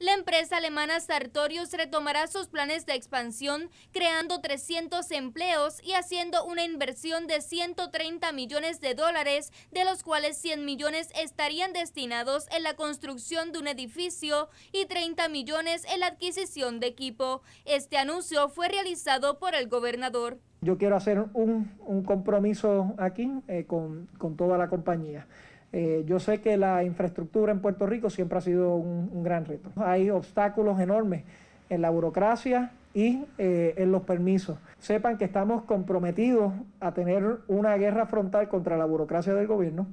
la empresa alemana Sartorius retomará sus planes de expansión, creando 300 empleos y haciendo una inversión de 130 millones de dólares, de los cuales 100 millones estarían destinados en la construcción de un edificio y 30 millones en la adquisición de equipo. Este anuncio fue realizado por el gobernador. Yo quiero hacer un, compromiso aquí eh, con toda la compañía. Eh, yo sé que la infraestructura en Puerto Rico siempre ha sido un, gran reto. Hay obstáculos enormes en la burocracia y eh, en los permisos. Sepan que estamos comprometidos a tener una guerra frontal contra la burocracia del gobierno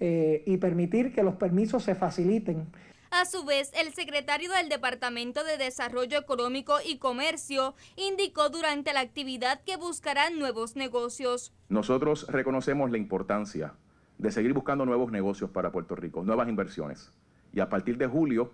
eh, y permitir que los permisos se faciliten. A su vez, el secretario del Departamento de Desarrollo Económico y Comercio indicó durante la actividad que buscarán nuevos negocios. Nosotros reconocemos la importancia de seguir buscando nuevos negocios para Puerto Rico, nuevas inversiones. Y a partir de julio,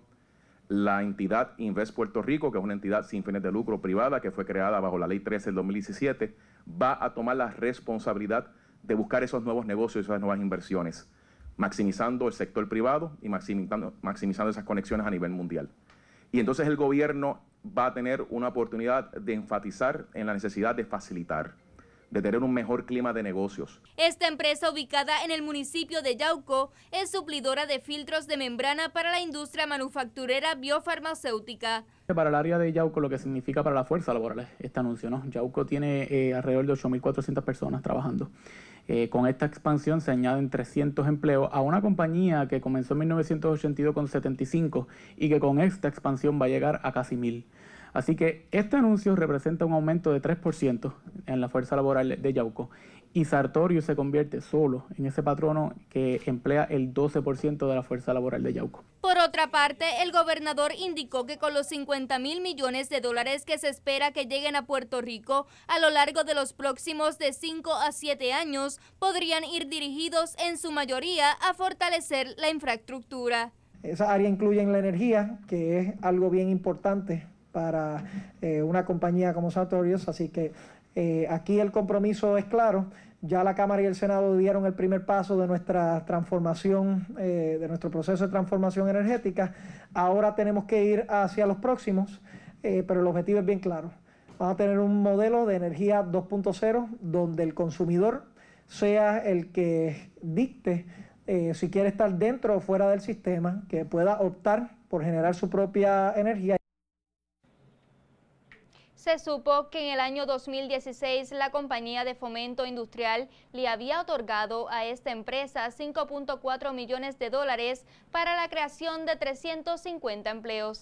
la entidad Invest Puerto Rico, que es una entidad sin fines de lucro privada que fue creada bajo la ley 13 del 2017, va a tomar la responsabilidad de buscar esos nuevos negocios, esas nuevas inversiones, maximizando el sector privado y maximizando, maximizando esas conexiones a nivel mundial. Y entonces el gobierno va a tener una oportunidad de enfatizar en la necesidad de facilitar de tener un mejor clima de negocios. Esta empresa ubicada en el municipio de Yauco es suplidora de filtros de membrana para la industria manufacturera biofarmacéutica. Para el área de Yauco, lo que significa para la fuerza laboral este anuncio, ¿no? Yauco tiene eh, alrededor de 8.400 personas trabajando. Eh, con esta expansión se añaden 300 empleos a una compañía que comenzó en 1982 con 75 y que con esta expansión va a llegar a casi 1.000. Así que este anuncio representa un aumento de 3% en la fuerza laboral de Yauco y Sartorio se convierte solo en ese patrono que emplea el 12% de la fuerza laboral de Yauco. Por otra parte, el gobernador indicó que con los 50 mil millones de dólares que se espera que lleguen a Puerto Rico a lo largo de los próximos de 5 a 7 años, podrían ir dirigidos en su mayoría a fortalecer la infraestructura. Esa área incluye en la energía, que es algo bien importante para eh, una compañía como Sartorius, Así que eh, aquí el compromiso es claro. Ya la Cámara y el Senado dieron el primer paso de nuestra transformación, eh, de nuestro proceso de transformación energética. Ahora tenemos que ir hacia los próximos, pero el objetivo es bien claro. Vamos a tener un modelo de energía 2.0 donde el consumidor sea el que dicte si quiere estar dentro o fuera del sistema, que pueda optar por generar su propia energía. Se supo que en el año 2016 la compañía de fomento industrial le había otorgado a esta empresa 5.4 millones de dólares para la creación de 350 empleos.